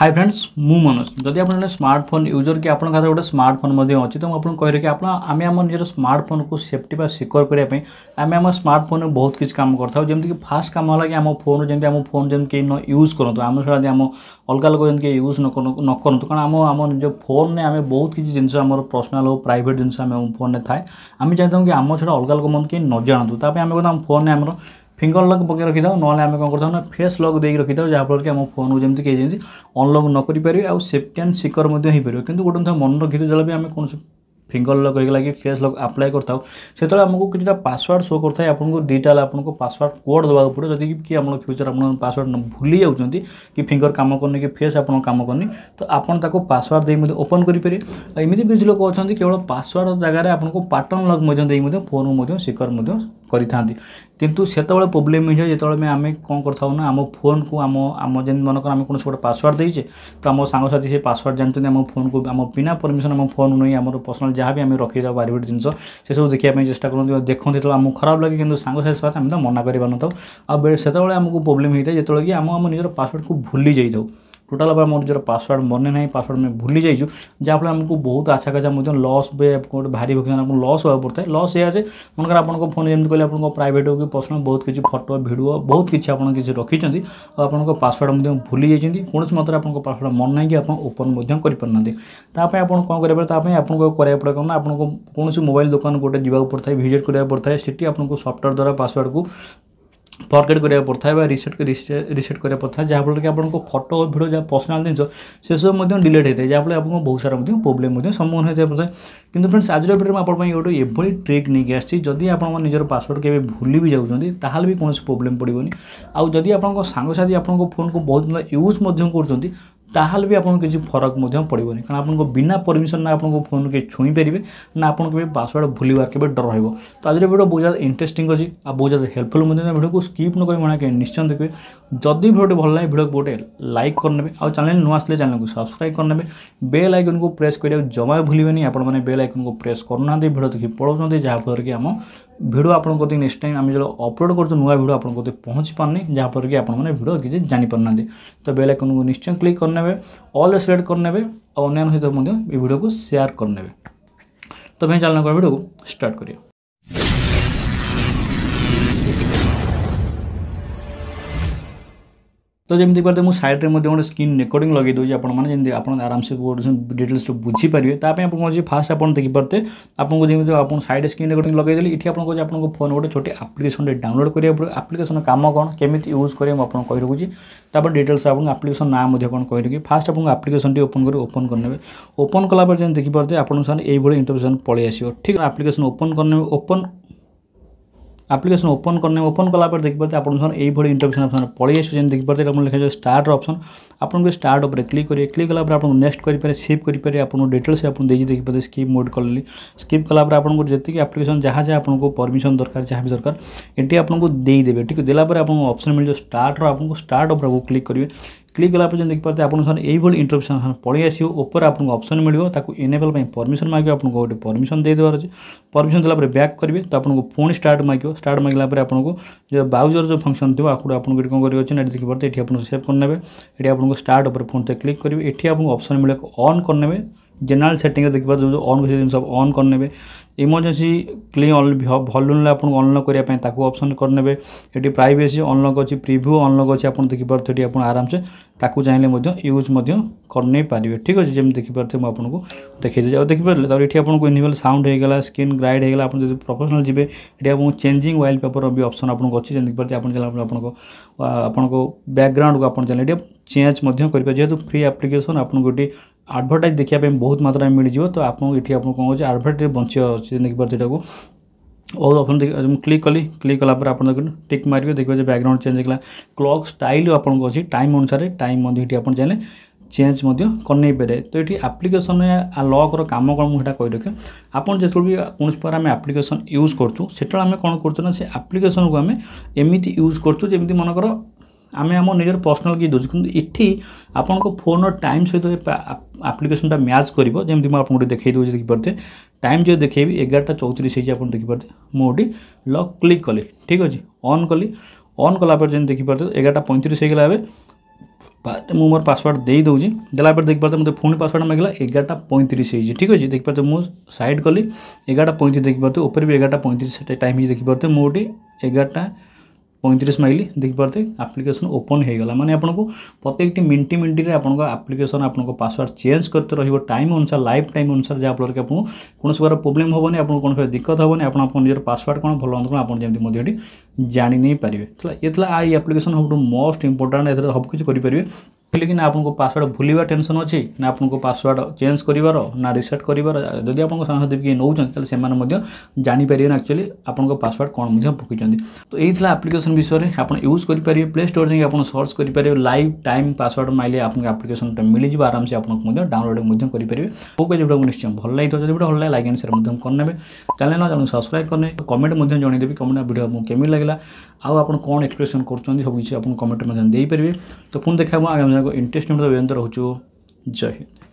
high friends ମୁଁ ମନୋଜ ଯଦି ଆପଣ ଜଣେ ସ୍ମାର୍ଟଫୋନ୍ ୟୁଜର୍ କି ଆପଣଙ୍କ ହାତରେ ଗୋଟେ ସ୍ମାର୍ଟଫୋନ୍ ମଧ୍ୟ ଅଛି ତ ମୁଁ ଆପଣଙ୍କୁ କହିଲି କି ଆପଣ ଆମେ ଆମ ନିଜର ସ୍ମାର୍ଟଫୋନ୍କୁ ସେଫ୍ଟି ବା ସିକ୍ୟୋର କରିବା ପାଇଁ ଆମେ ଆମ ସ୍ମାର୍ଟଫୋନ୍ରେ ବହୁତ କିଛି କାମ କରିଥାଉ ଯେମିତିକି ଫାର୍ଷ୍ଟ କାମ ହେଲା କି ଆମ ଫୋନ୍ ଯେମିତି ଆମ ଫୋନ୍ ଯେମିତି କେହି ନ ୟୁଜ୍ କରନ୍ତୁ ଆମେ ସେଟା ଆମ ଅଲଗା ଲୋକ ଯେମିତି କେହି ୟୁଜ୍ ନ କରନ୍ତୁ କାରଣ ଆମ ଆମ ନିଜ ଫୋନ୍ରେ ଆମେ ବହୁତ କିଛି ଜିନିଷ ଆମର ପର୍ସନାଲ୍ ଓ ପ୍ରାଇଭେଟ୍ ଜିନିଷ ଆମେ ଆମ ଫୋନ୍ରେ ଥାଏ ଆମେ ଚାହିଁଥାଉ କି ଆମ ସେଟା ଅଲଗା ଲୋକମାନେ କେହି ନ ଜାଣନ୍ତୁ ତା ପାଇଁ ଆମେ କ'ଣ ଆମ ଫୋନ୍ରେ ଆମର ফিঙ্গর লକ୍ পকাই ରଖିଥାଉ ନହେଲେ ଆମେ କ'ଣ କରିଥାଉ ନା ଫେସ୍ ଲକ୍ ଦେଇକି ରଖିଥାଉ ଯାହାଫଳରେ କି ଆମ ଫୋନ୍କୁ ଯେମିତି କେହି ଯେମିତି ଅନଲକ୍ ନ କରିପାରିବେ ଆଉ ସେଫ୍ଟି ଆଣ୍ଡ ସିକ୍ୟୋର ମଧ୍ୟ ହୋଇପାରିବ କିନ୍ତୁ ଗୋଟେ କଥା ମନେ ରଖିଥାଉ ଯେତେବେଳେ ବି ଆମେ କୌଣସି ଫିଙ୍ଗର ଲକ୍ ହୋଇଗଲା କି ଫେସ୍ ଲକ୍ ଆପ୍ଲାଏ କରିଥାଉ ସେତେବେଳେ ଆମକୁ କିଛିଟା ପାସୱାର୍ଡ଼ ସୋ କରିଥାଏ ଆପଣଙ୍କୁ ଡିଜିଟାଲ୍ ଆପଣଙ୍କୁ ପାସୱାର୍ଡ଼ କୋଡ଼୍ ଦେବାକୁ ପଡ଼ିବ ଯଦି କି ଆପଣ ଫ୍ୟୁଚର୍ ଆପଣ ପାସୱାର୍ଡ଼ ଭୁଲି ଯାଉଛନ୍ତି କି ଫିଙ୍ଗର କାମ କରୁନି କି ଫେସ୍ ଆପଣଙ୍କ କାମ କରୁନି ତ ଆପଣ ତାକୁ ପାସୱାର୍ଡ଼ ଦେଇ ମଧ୍ୟ ଓପନ୍ କରିପାରିବେ ଆଉ ଏମିତି କିଛି ଲୋକ ଅଛନ୍ତି କେବଳ ପାସୱାର୍ଡ଼ ଜାଗାରେ ଆପଣଙ୍କୁ ପାଟର୍ନ ଲକ୍ ମଧ୍ୟ ଦେଇ ମଧ୍ୟ ଫୋନ୍କୁ ମଧ୍ୟ ସିକ୍ୟୋର ମଧ୍ୟ କରିଥାନ୍ତି କିନ୍ତୁ ସେତେବେଳେ ପ୍ରୋବ୍ଲେମ୍ ହେଇଯାଏ ଯେତେବେଳେ ଆମେ କ'ଣ କରିଥାଉ ନା ଆମ ଫୋନ୍କୁ ଆମ ଆମ ଯେମିତି ମନେକର ଆମେ କୌଣସି ଗୋଟେ ପାସୱାର୍ଡ଼ ଦେଇଛେ ତ ଆମ ସାଙ୍ଗସାଥି ସେ ପାସୱାର୍ଡ଼ ଜାଣିଛନ୍ତି ଆମ ଫୋନ୍କୁ ଆମ ବିନା ପରମିସନ୍ ଆମ ଫୋନ୍ ନେଇ ଆମର ପର୍ସନାଲ୍ ଯାହା ବି ଆମେ ରଖିଥାଉ ପ୍ରାଇଭେଟ୍ ଜିନିଷ ସେସବୁ ଦେଖିବା ପାଇଁ ଚେଷ୍ଟା କରନ୍ତି ଦେଖନ୍ତି ଯେତେବେଳେ ଆମକୁ ଖରାପ ଲାଗେ କିନ୍ତୁ ସାଙ୍ଗସାଥି ସହିତ ଆମେ ତ ମନା କରିପାରୁନଥାଉ ଆଉ ସେତେବେଳେ ଆମକୁ ପ୍ରୋବ୍ଲେମ୍ ହେଇଥାଏ ଯେତେବେଳେ କି ଆମ ଆମ ନିଜର ପାସୱାର୍ଡ଼କୁ ଭୁଲି ଯାଇଥାଉ टोटाल अब मोर जो पासवर्ड मन ना पासवर्ड में भूल जाइए जहाँ फिर आमको बहुत आशा खाचा लस गोटे भारी आपको लस हो पड़ता है लस ऐसे मन कर फोन जमी कहे आपको प्राइट हो पर्सनल बहुत किसी फटो भिडियो बहुत किसी आप रखी और आपको पासवर्ड भूली जाइए कौन से मतलब आपको पासवर्ड मन ना कि आप ओपन करपाई आप कौन करेंगे आपको कराया कौन आपको कौन मोबाइल दुकान गोटे जावाक पड़ता है भिजिट कराया पड़ता है सीट आपको सफ्टवेयर द्वारा पासवर्ड को ଫରଗେଟ୍ କରିବାକୁ ପଡ଼ିଥାଏ ବା ରିସେଟ୍ ରିସେଟ୍ କରିବାକୁ ପଡ଼ିଥାଏ ଯାହାଫଳରେ କି ଆପଣଙ୍କ ଫଟୋ ଭିଡ଼ିଓ ଯାହା ପର୍ସନାଲ୍ ଜିନିଷ ସେସବୁ ମଧ୍ୟ ଡିଲିଟ୍ ହୋଇଥାଏ ଯାହାଫଳରେ ଆପଣଙ୍କୁ ବହୁତ ସାରା ମଧ୍ୟ ପ୍ରୋବ୍ଲେମ୍ ମଧ୍ୟ ସମ୍ମୁଖୀନ ହୋଇଥାଏ ମଧ୍ୟ କିନ୍ତୁ ଫ୍ରେଣ୍ଡସ୍ ଆଜିର ଭିଡ଼ିଓରେ ମୁଁ ଆପଣଙ୍କ ପାଇଁ ଗୋଟେ ଏଭଳି ଟ୍ରିକ୍ ନେଇକି ଆସିଛି ଯଦି ଆପଣଙ୍କ ନିଜର ପାସୱାର୍ଡ଼ କେବେ ଭୁଲି ବି ଯାଉଛନ୍ତି ତାହେଲେ ବି କୌଣସି ପ୍ରୋବ୍ଲେମ୍ ପଡ଼ିବନି ଆଉ ଯଦି ଆପଣଙ୍କ ସାଙ୍ଗସାଥି ଆପଣଙ୍କ ଫୋନ୍କୁ ବହୁତ ୟୁଜ୍ ମଧ୍ୟ କରୁଛନ୍ତି তাহালবি আপোনক কিজ ফৰক মদ্য পঢ়িবনি কাৰণ আপোনক বিনা পৰমিছন না আপোনক ফোন কে छुই পৰিবে না আপোনক বে পাছৱৰ্ড ভুলিৱাৰ কে ডৰ হৈব তো আজিৰ ভিডিও বহুত জাদ ইন্টাৰেস্টিং হজি আৰু বহুত জাদ হেল্পফুল মইনা ভিডিওক স্কিপ ন কৰি মনাকে নিশ্চিন্ত যে যদি ভিডিও ভাল লাগি ভিডিওক লাইক কৰনেবে আৰু চেনেল নোৱাসলে চেনেলক সাবস্ক্রাইব কৰনেবে বেল আইকনক প্রেস কৰি জমা ভুলিবনি আপোন মানে বেল আইকনক প্রেস কৰনা দে ভিডিও দেখি পঢ়োছন্তি যাৰ পৰকি আমো ভিডিও আপনার কতিক নেক্সট টাইম আমি যেটা অপলোড করছু নয় ভিডিও আপনার কতিক পৌঁছি পারনি যাফলে কি আপনার ভিডিও কিছু জাঁপার না তো বেল আইকন নিশ্চয় ক্লিক করে নেবে অল সিলেক্ট করে নেবে আর অন্যান্য সহ এই ভিডিওকে সেয়ার করে নেবে তো ভাই চালনা করা ভিডিও স্টার্ট করিয়া ତ ଯେମିତି କରିଦେବେ ମୁଁ ସାଇଡ଼୍ରେ ମଧ୍ୟ ଗୋଟେ ସ୍କ୍ରିନ୍ ରେକର୍ଡ଼ିଂ ଲଗାଇ ଦେଉଛି ଆପଣମାନେ ଯେମିତି ଆପଣ ଆରାମସେ ଡିଟେଲ୍ସ ବୁଝିପାରିବେ ତା ପାଇଁ ଆପଣ କହୁଛି ଫାଷ୍ଟ ଆପଣ ଦେଖିପାରୁଥିବେ ଆପଣଙ୍କୁ ଯେମିତି ଆପଣ ସାଇଡ଼୍ ସ୍କ୍ରିନ୍ ରେକର୍ଡ଼ିଂ ଲଗାଇଦେଲେ ଏଠି ଆପଣ ହେଉଛି ଆପଣଙ୍କ ଫୋନ୍ ଗୋଟେ ଛୋଟ ଆପ୍ଲିକେସନ୍ଟେ ଡାଉନଲୋଡ଼୍ କରିବାକୁ ପଡ଼ିବ ଆପ୍ଲିକେସନ୍ କାମ କ'ଣ କେମିତି ୟୁଜ୍ କରିବେ ମୁଁ ଆପଣଙ୍କୁ କହି ରଖୁଛି ତାପରେ ଡିଟେଲ୍ସ ଆପଣଙ୍କୁ ଆପ୍ଲିକେସନ୍ ନାଁ ମଧ୍ୟ କ'ଣ କହି ରଖିବି ଫାଷ୍ଟ ଆପଣଙ୍କୁ ଆପ୍ଲିକେସନ୍ଟି ଓପନ୍ କରି ଓପନ୍ କରିନେବେ ଓପନ୍ କଲାପରେ ଯେମିତି ଦେଖିପାରୁଥିବେ ଆପଣଙ୍କ ସାଙ୍ଗେ ଏଇଭଳି ଇଣ୍ଟରଭ୍ୟୁସନ୍ ପଳେଇ ଆସିବ ଠିକ୍ ଆପ୍ଲିକେସନ୍ ଓପନ୍ କରିନେବେ ଓପନ୍ आप्लिकेसन ओपन करने ओपन कला देखते आप इंटरव्यूशन अपसन पलिस देखते लिखा है स्टार्ट अप्सन आपको स्टार्ट उपर क्लिक करेंगे क्लिक कला आप नेक्स्ट करेंगे सिप करेंगे आपको डिटेल्स देखते स्कीप मोड कल स्कीप कला आपको जितकी आप्लिकेसन जहाँ जहाँ आपको परमिशन दरकार जहाँ भी दरकार ये आपको देदेव ठीक देखिए अप्सन मिले स्टार्ट्र आपको स्टार्ट उपर क्लिक करेंगे क्लिक गला पर देखिपे आपको यही इंटरभ्यू पड़े आसो उपर आपको अप्सन एनेबल परमिशन मागे आपको गोटे परमिशन दे अच्छे परमिशन देला बैक करेंगे तो आपको पुणी स्टार्ट मागे स्टार्ट मागिला आपको जो ब्राउजर जो फंक्शन थी आपको आपको कौन करेंगे देखते ये आपको सेव करने ये आपको स्टार्ट पर फोन क्लिक करेंगे ये आपको अप्सन मिले अन्न करने জেনারেল সেটিংরে দেখিপার যে অন করছে জিনিস অন করে ইমর্জেন্সি ক্লিন ভল্যুম আপনার অনলক করা তাকে অপসন করে এটি প্রাইভেসি অনলক অছি প্রিভিউ অনলক অছি আপনার দেখিপার এটি আপনার আরামসে তাকে চাইলে ইউজ করে পারবে ঠিক আছে যেমন দেখিপার আপনার দেখাই দেছি দেখিপারে তাহলে এটি আপনার ইনভিবল সাউন্ড হয়ে গেল স্কিন গ্রাইড হয়ে গেল আপনার যদি প্রফেসনাল যাবে এটি আপনার চেঞ্জিং ওয়াইল পেপর বি অপসন আপনার অছি যেমন দেখিপার আপনার চাইলে আপনার আপনার ব্যাকগ্রাউন্ডকে আপনার চাইলে এটি চেঞ্জ করা যেহেতু ফ্রি আপ্লিকেসন আপনার গোটি ଆଡ଼ଭର୍ଟାଇଜ୍ ଦେଖିବା ପାଇଁ ବହୁତ ମାତ୍ରାରେ ମିଳିଯିବ ତ ଆପଣଙ୍କୁ ଏଠି ଆପଣ କ'ଣ ହେଉଛି ଆଡ଼ଭର୍ଟାଇଜ୍ ବଞ୍ଚିବା ଅଛି ଦେଖିପାରୁଥିଟାକୁ ଆଉ ଆପଣ ମୁଁ କ୍ଲିକ୍ କଲି କ୍ଲିକ୍ କଲା ପରେ ଆପଣ ଦେଖନ୍ତୁ ଟିକ୍ ମାରିବେ ଦେଖିବେ ଯେ ବ୍ୟାକ୍ଗ୍ରାଉଣ୍ଡ ଚେଞ୍ଜ ହେଇଗଲା କ୍ଲକ୍ ଷ୍ଟାଇଲ୍ ଆପଣଙ୍କୁ ଅଛି ଟାଇମ୍ ଅନୁସାରେ ଟାଇମ୍ ମଧ୍ୟ ଏଠି ଆପଣ ଚାହିଁଲେ ଚେଞ୍ଜ ମଧ୍ୟ କନେଇ ପାରେ ତ ଏଠି ଆପ୍ଲିକେସନ୍ ଲକ୍ର କାମ କ'ଣ ମୁଁ ସେଇଟା କହିରଖେ ଆପଣ ଯେତେବେଳେ ବି କୌଣସି ପ୍ରକାର ଆମେ ଆପ୍ଲିକେସନ୍ ୟୁଜ୍ କରୁଛୁ ସେତେବେଳେ ଆମେ କ'ଣ କରୁଛୁ ନା ସେ ଆପ୍ଲିକେସନ୍କୁ ଆମେ ଏମିତି ୟୁଜ୍ କରୁଛୁ ଯେମିତି ମନେକର আমি আমার নিজের পর্সনাল কি দেউଛୁ কিন্তু এটি আপনার ফোনর টাইম সহ আপ্লিকেশনটা ম্যাচ করব যেমন মু আপনার দেখাই দেছি দেখিপারে টাইম যদি দেখেবি এগারোটা চৌত্রিশ হয়েছে আপনার দেখিপারে মু ওটি লক ক্লিক কলি ঠিক আছে অন কলি অন কলাপরে যেমন দেখিপারে এগারোটা পঁয়ত্রিশ হয়ে গেলা এবার মু মোর পাসওয়ার্ড দিয়ে দেছি দেলাপরে দেখিপারে মতো পুঁ পাসওয়ার্ড মাগলা এগারোটা পঁয়ত্রিশ হয়েছে ঠিক আছে দেখিপারে মু সাইড কলি এগারোটা পঁয়ত্রিশ দেখিপারে উপরে বি এগারোটা পঁয়ত্রিশ টাইম হয়েছে দেখিপারে মু ওটি এগারোটা পঁয়ত্রিশ মাইলি দেখিপারে আপ্লিকেসন ওপন হয়ে গলা মানে আপনার প্রত্যেকটি মিনিটি মিনিটে আপনার আপ্লিকেসন আপনার পাসওয়ার্ড চেঞ্জ করতে রহব টাইম অনুসার লাইফ টাইম অনুসার যা ফলরে কি আপনার কোণী প্রকার প্রোবলেম হবনি আপনার কোণ প্রকার দিকত হবনি আপনার আপনার নিজের পাসওয়ার্ড কোণ ভাল মন্দ কোণ আপনার যেমন মধ্যে এটি জাণিপারে এ লা এই আপ্লিকেসন সবুঠ মোস্ট ইম্পর্টাট এর সবকিছু করে कि आपको पासवर्ड भूलवा टेनसन अच्छी ना आपको पासवर्ड चेंज कर रिसेट करी आपके नौते एक्चुअली आपको पासवर्ड कौन पकईंट तो यही आप्लिकेसन विषय में आप यूज करेंगे प्ले स्टोर जाए आप सर्च करेंगे लाइव टाइम पासवर्ड मारे आपको आप्लिकेसन मिली जाए आराम से आपको डाउनलोड करें ओके जो निश्चय भल लगे जब भी लगे लाइक एंड सर मैं करने चैनल ना चैनल सब्सक्राइब करने कमेंट जनईदेवि कमेंट भिड कमी लगेगा आप कौन एक्सप्रेस कर सब किसी आप कमेंट देपारे तो पुणी देखा आगामी ଯୋଜନାକୁ ଇଣ୍ଟରେଷ୍ଟମେଣ୍ଟ ଦେବେନ୍ଦ୍ର ରହୁଛୁ ଜୟ ହିନ୍ଦ